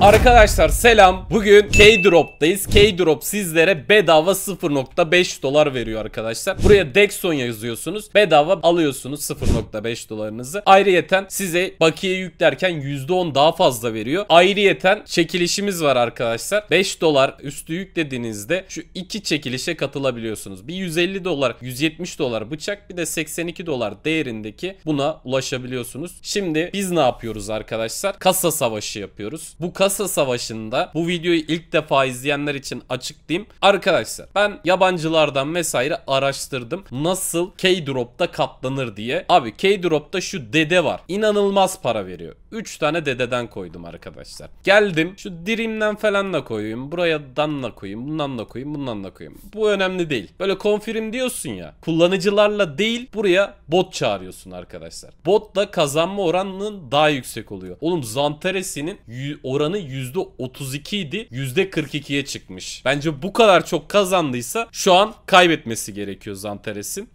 Arkadaşlar selam. Bugün K-Drop'tayız. K-Drop sizlere bedava 0.5 dolar veriyor arkadaşlar. Buraya Dexon yazıyorsunuz. Bedava alıyorsunuz 0.5 dolarınızı. Ayrıyeten size bakiye yüklerken %10 daha fazla veriyor. Ayrıyeten çekilişimiz var arkadaşlar. 5 dolar üstü yüklediğinizde şu iki çekilişe katılabiliyorsunuz. Bir 150 dolar, 170 dolar bıçak bir de 82 dolar değerindeki buna ulaşabiliyorsunuz. Şimdi biz ne yapıyoruz arkadaşlar? Kasa savaşı yapıyoruz. Bu kasa kasa savaşında bu videoyu ilk defa izleyenler için açıklayayım. Arkadaşlar ben yabancılardan vesaire araştırdım. Nasıl K-Drop'ta katlanır diye. Abi K-Drop'ta şu dede var. İnanılmaz para veriyor. 3 tane dededen koydum arkadaşlar. Geldim şu dirimden falan da koyayım. Buraya danla koyayım. Bundan da koyayım. Bundan da koyayım. Bu önemli değil. Böyle confirm diyorsun ya. Kullanıcılarla değil buraya bot çağırıyorsun arkadaşlar. Botla kazanma oranının daha yüksek oluyor. Oğlum Zantaresi'nin oranı %32 idi. %42'ye çıkmış. Bence bu kadar çok kazandıysa şu an kaybetmesi gerekiyor Zantares'in.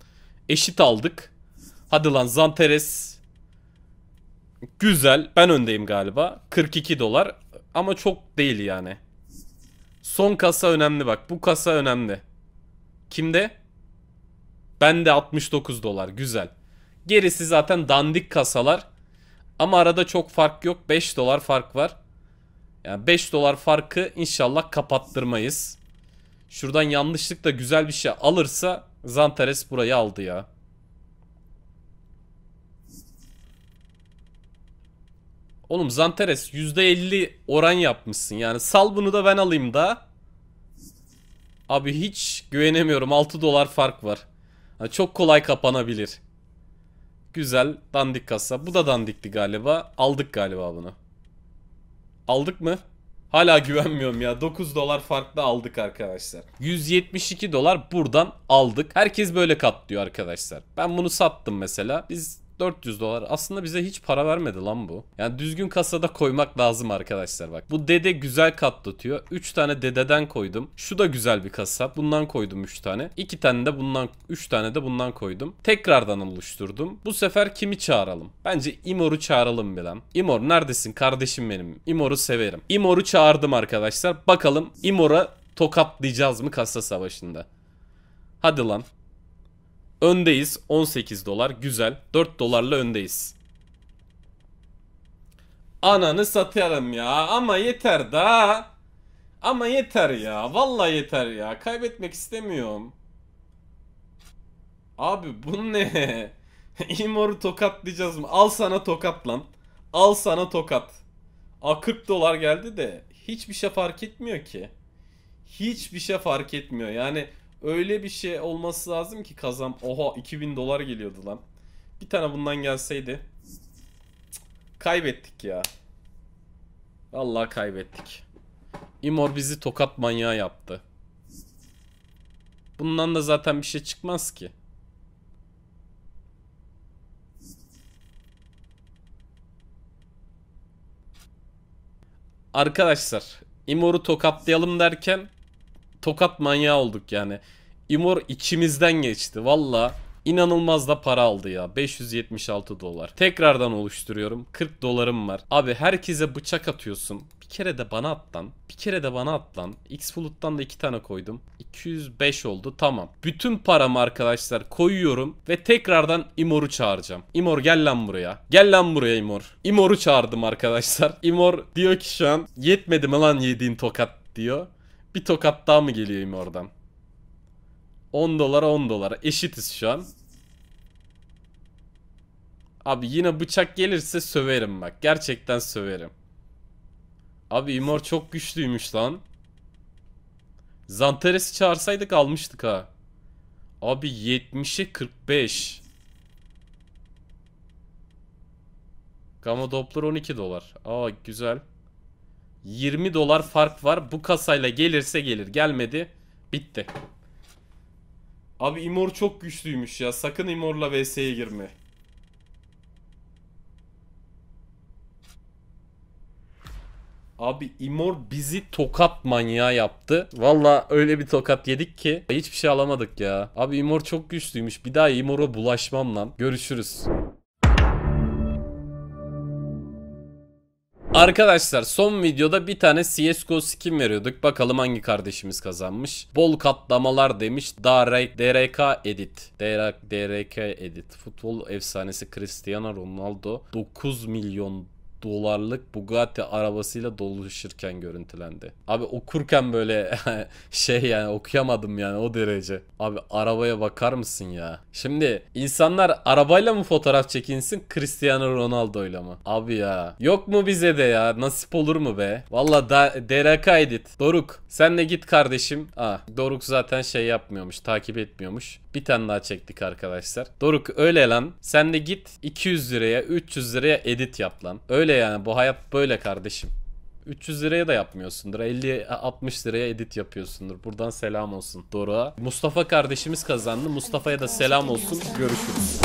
Eşit aldık. Hadi lan Zanteres Güzel. Ben öndeyim galiba. 42 dolar. Ama çok değil yani. Son kasa önemli bak. Bu kasa önemli. Kimde? Bende 69 dolar. Güzel. Gerisi zaten dandik kasalar. Ama arada çok fark yok. 5 dolar fark var. Yani 5 dolar farkı inşallah kapattırmayız. Şuradan yanlışlıkla güzel bir şey alırsa Zantares burayı aldı ya. Oğlum Zanteres %50 oran yapmışsın yani. Sal bunu da ben alayım da. Abi hiç güvenemiyorum. 6 dolar fark var. Yani çok kolay kapanabilir. Güzel. Dandik kasa. Bu da dandikti galiba. Aldık galiba bunu. Aldık mı? Hala güvenmiyorum ya. 9 dolar farklı aldık arkadaşlar. 172 dolar buradan aldık. Herkes böyle katlıyor arkadaşlar. Ben bunu sattım mesela. Biz 400 dolar. Aslında bize hiç para vermedi lan bu. Yani düzgün kasada koymak lazım arkadaşlar bak. Bu dede güzel katlatıyor. 3 tane dededen koydum. Şu da güzel bir kasa. Bundan koydum 3 tane. 2 tane de bundan 3 tane de bundan koydum. Tekrardan oluşturdum. Bu sefer kimi çağıralım? Bence Imor'u çağıralım bilem. Imor neredesin kardeşim benim? Imor'u severim. Imor'u çağırdım arkadaşlar. Bakalım Imor'a tokatlayacağız mı kasa savaşında? Hadi lan. Öndeyiz 18 dolar güzel 4 dolarla öndeyiz. Ananı satarım ya ama yeter da. Ama yeter ya vallahi yeter ya kaybetmek istemiyorum. Abi bu ne? İmor'u tokatlayacağız mı? Al sana tokat lan. Al sana tokat. A 40 dolar geldi de hiçbir şey fark etmiyor ki. Hiçbir şey fark etmiyor. Yani Öyle bir şey olması lazım ki kazam. Oha 2000 dolar geliyordu lan. Bir tane bundan gelseydi. Kaybettik ya. Vallahi kaybettik. Imor bizi tokat manyağı yaptı. Bundan da zaten bir şey çıkmaz ki. Arkadaşlar Imor'u tokatlayalım derken tokat manyağı olduk yani. Imor içimizden geçti valla. İnanılmaz da para aldı ya. 576 dolar. Tekrardan oluşturuyorum. 40 dolarım var. Abi herkese bıçak atıyorsun. Bir kere de bana atlan. Bir kere de bana atlan. X Xfloot'tan da iki tane koydum. 205 oldu. Tamam. Bütün paramı arkadaşlar koyuyorum ve tekrardan Imor'u çağıracağım. Imor gel lan buraya. Gel lan buraya Imor. Imor'u çağırdım arkadaşlar. Imor diyor ki şu an yetmedi mi lan yediğin tokat diyor. Bir tokat daha mı geleyim oradan? 10 dolara 10 dolara eşitiz şu an. Abi yine bıçak gelirse söverim bak. Gerçekten söverim. Abi Imor çok güçlüymüş lan. Zantares'i çağırsaydık almıştık ha. Abi 70'e 45. Gamma Doppler 12 dolar. Aa güzel. 20 dolar fark var. Bu kasayla gelirse gelir. Gelmedi. Bitti. Abi Imor çok güçlüymüş ya. Sakın Imor'la VS'ye girme. Abi Imor bizi tokat manyağı yaptı. Valla öyle bir tokat yedik ki hiçbir şey alamadık ya. Abi Imor çok güçlüymüş. Bir daha Imor'a bulaşmam lan. Görüşürüz. Arkadaşlar son videoda bir tane CSGO skin veriyorduk. Bakalım hangi kardeşimiz kazanmış. Bol katlamalar demiş. DRK edit. DRK edit. Futbol efsanesi Cristiano Ronaldo 9 milyon dolarlık Bugatti arabasıyla doluşurken görüntülendi. Abi okurken böyle şey yani okuyamadım yani o derece. Abi arabaya bakar mısın ya? Şimdi insanlar arabayla mı fotoğraf çekinsin Cristiano Ronaldo'yla mı? Abi ya. Yok mu bize de ya? Nasip olur mu be? Valla DRK edit. Doruk sen de git kardeşim. Aa, ah, Doruk zaten şey yapmıyormuş takip etmiyormuş. Bir tane daha çektik arkadaşlar. Doruk öyle lan. Sen de git 200 liraya 300 liraya edit yap lan. Öyle böyle yani bu hayat böyle kardeşim. 300 liraya da yapmıyorsundur. 50-60 liraya edit yapıyorsundur. Buradan selam olsun Doruk'a. Mustafa kardeşimiz kazandı. Mustafa'ya da selam olsun. Görüşürüz.